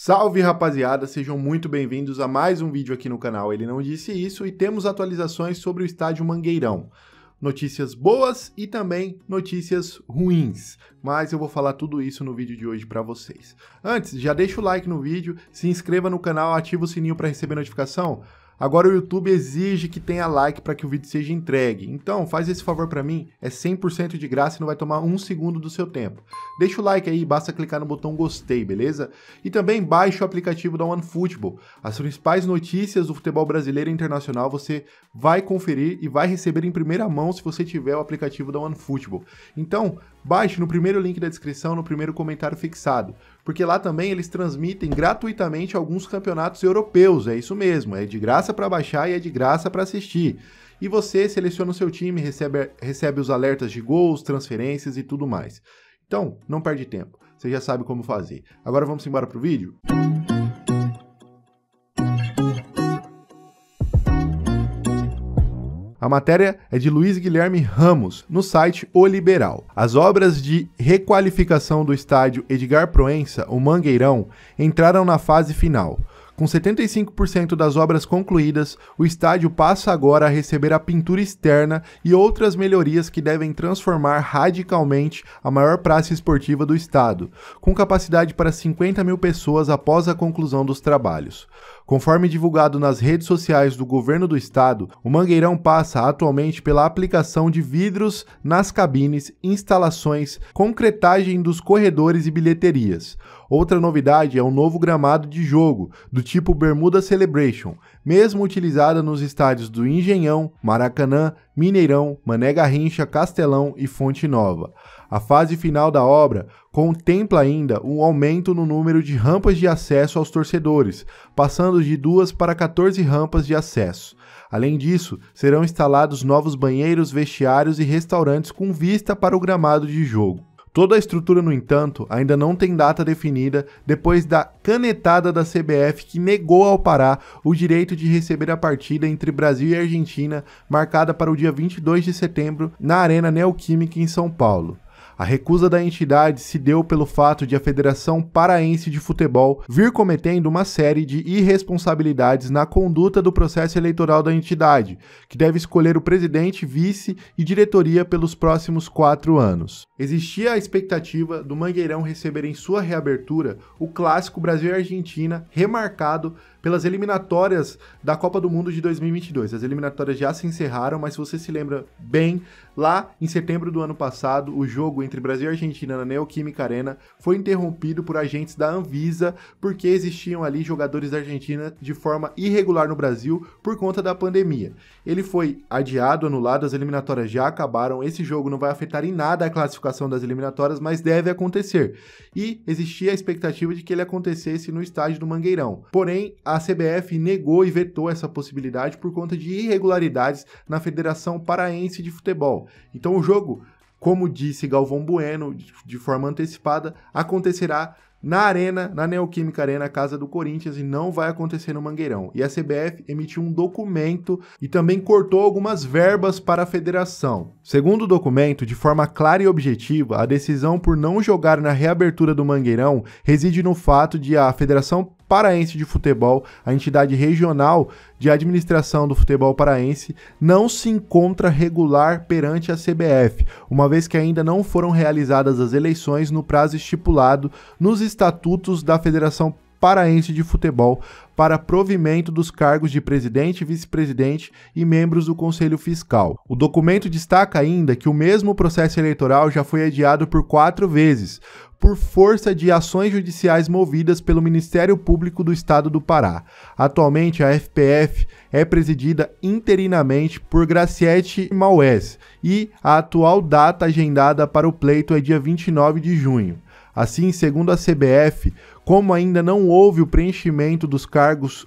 Salve rapaziada, sejam muito bem-vindos a mais um vídeo aqui no canal. Ele não disse isso e temos atualizações sobre o estádio Mangueirão. Notícias boas e também notícias ruins, mas eu vou falar tudo isso no vídeo de hoje para vocês. Antes, já deixa o like no vídeo, se inscreva no canal, ativa o sininho para receber notificação. Agora o YouTube exige que tenha like para que o vídeo seja entregue. Então, faz esse favor para mim, é 100% de graça e não vai tomar um segundo do seu tempo. Deixa o like aí, basta clicar no botão gostei, beleza? E também baixe o aplicativo da OneFootball. As principais notícias do futebol brasileiro e internacional você vai conferir e vai receber em primeira mão se você tiver o aplicativo da OneFootball. Então, Baixe no primeiro link da descrição, no primeiro comentário fixado, porque lá também eles transmitem gratuitamente alguns campeonatos europeus, é isso mesmo, é de graça para baixar e é de graça para assistir. E você seleciona o seu time, recebe, recebe os alertas de gols, transferências e tudo mais. Então, não perde tempo, você já sabe como fazer. Agora vamos embora pro vídeo? Música A matéria é de Luiz Guilherme Ramos, no site O Liberal. As obras de requalificação do estádio Edgar Proença, o Mangueirão, entraram na fase final. Com 75% das obras concluídas, o estádio passa agora a receber a pintura externa e outras melhorias que devem transformar radicalmente a maior praça esportiva do estado, com capacidade para 50 mil pessoas após a conclusão dos trabalhos. Conforme divulgado nas redes sociais do governo do estado, o Mangueirão passa atualmente pela aplicação de vidros nas cabines, instalações, concretagem dos corredores e bilheterias. Outra novidade é o novo gramado de jogo, do tipo Bermuda Celebration, mesmo utilizada nos estádios do Engenhão, Maracanã, Mineirão, Mané Garrincha, Castelão e Fonte Nova. A fase final da obra contempla ainda um aumento no número de rampas de acesso aos torcedores, passando de duas para 14 rampas de acesso. Além disso, serão instalados novos banheiros, vestiários e restaurantes com vista para o gramado de jogo. Toda a estrutura, no entanto, ainda não tem data definida depois da canetada da CBF que negou ao Pará o direito de receber a partida entre Brasil e Argentina, marcada para o dia 22 de setembro na Arena Neoquímica em São Paulo. A recusa da entidade se deu pelo fato de a Federação Paraense de Futebol vir cometendo uma série de irresponsabilidades na conduta do processo eleitoral da entidade, que deve escolher o presidente, vice e diretoria pelos próximos quatro anos. Existia a expectativa do Mangueirão receber em sua reabertura o clássico Brasil-Argentina remarcado pelas eliminatórias da Copa do Mundo de 2022. As eliminatórias já se encerraram, mas se você se lembra bem, lá em setembro do ano passado, o jogo entre Brasil e Argentina na Neoquímica Arena foi interrompido por agentes da Anvisa porque existiam ali jogadores da Argentina de forma irregular no Brasil por conta da pandemia. Ele foi adiado, anulado, as eliminatórias já acabaram, esse jogo não vai afetar em nada a classificação das eliminatórias, mas deve acontecer. E existia a expectativa de que ele acontecesse no estádio do Mangueirão. Porém, a a CBF negou e vetou essa possibilidade por conta de irregularidades na Federação Paraense de Futebol. Então o jogo, como disse Galvão Bueno de forma antecipada, acontecerá na Arena, na Neoquímica Arena, casa do Corinthians, e não vai acontecer no Mangueirão. E a CBF emitiu um documento e também cortou algumas verbas para a federação. Segundo o documento, de forma clara e objetiva, a decisão por não jogar na reabertura do Mangueirão reside no fato de a Federação Paraense de Futebol, a entidade regional de administração do futebol paraense, não se encontra regular perante a CBF, uma vez que ainda não foram realizadas as eleições no prazo estipulado nos estatutos da Federação paraense de futebol para provimento dos cargos de presidente, vice-presidente e membros do Conselho Fiscal. O documento destaca ainda que o mesmo processo eleitoral já foi adiado por quatro vezes, por força de ações judiciais movidas pelo Ministério Público do Estado do Pará. Atualmente, a FPF é presidida interinamente por Graciete Maués e a atual data agendada para o pleito é dia 29 de junho. Assim, segundo a CBF, como ainda não houve o preenchimento dos cargos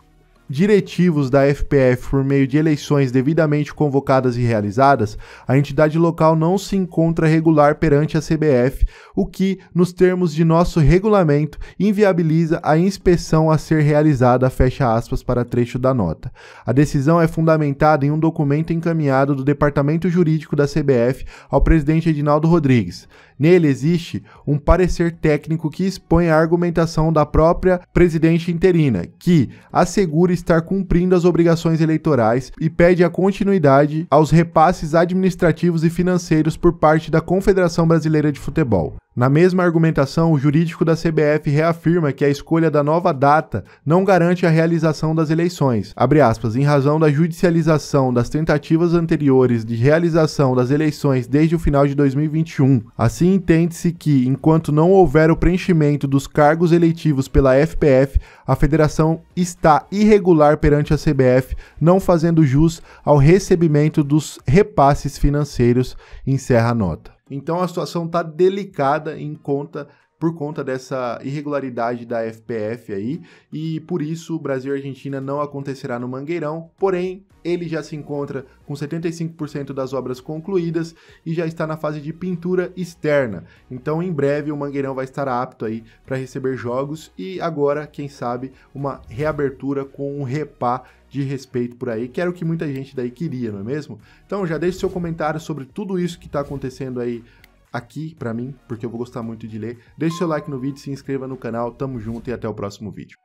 diretivos da FPF por meio de eleições devidamente convocadas e realizadas, a entidade local não se encontra regular perante a CBF, o que, nos termos de nosso regulamento, inviabiliza a inspeção a ser realizada, fecha aspas para trecho da nota. A decisão é fundamentada em um documento encaminhado do Departamento Jurídico da CBF ao presidente Edinaldo Rodrigues. Nele existe um parecer técnico que expõe a argumentação da própria presidente interina, que assegura estar cumprindo as obrigações eleitorais e pede a continuidade aos repasses administrativos e financeiros por parte da Confederação Brasileira de Futebol. Na mesma argumentação, o jurídico da CBF reafirma que a escolha da nova data não garante a realização das eleições. Aspas, em razão da judicialização das tentativas anteriores de realização das eleições desde o final de 2021. Assim, entende-se que, enquanto não houver o preenchimento dos cargos eleitivos pela FPF, a federação está irregular perante a CBF, não fazendo jus ao recebimento dos repasses financeiros, encerra a nota. Então a situação está delicada em conta por conta dessa irregularidade da FPF aí, e por isso o Brasil e Argentina não acontecerá no Mangueirão, porém ele já se encontra com 75% das obras concluídas e já está na fase de pintura externa. Então em breve o Mangueirão vai estar apto aí para receber jogos e agora, quem sabe, uma reabertura com um repá de respeito por aí, que era o que muita gente daí queria, não é mesmo? Então já deixe seu comentário sobre tudo isso que está acontecendo aí aqui para mim, porque eu vou gostar muito de ler. Deixe seu like no vídeo, se inscreva no canal, tamo junto e até o próximo vídeo.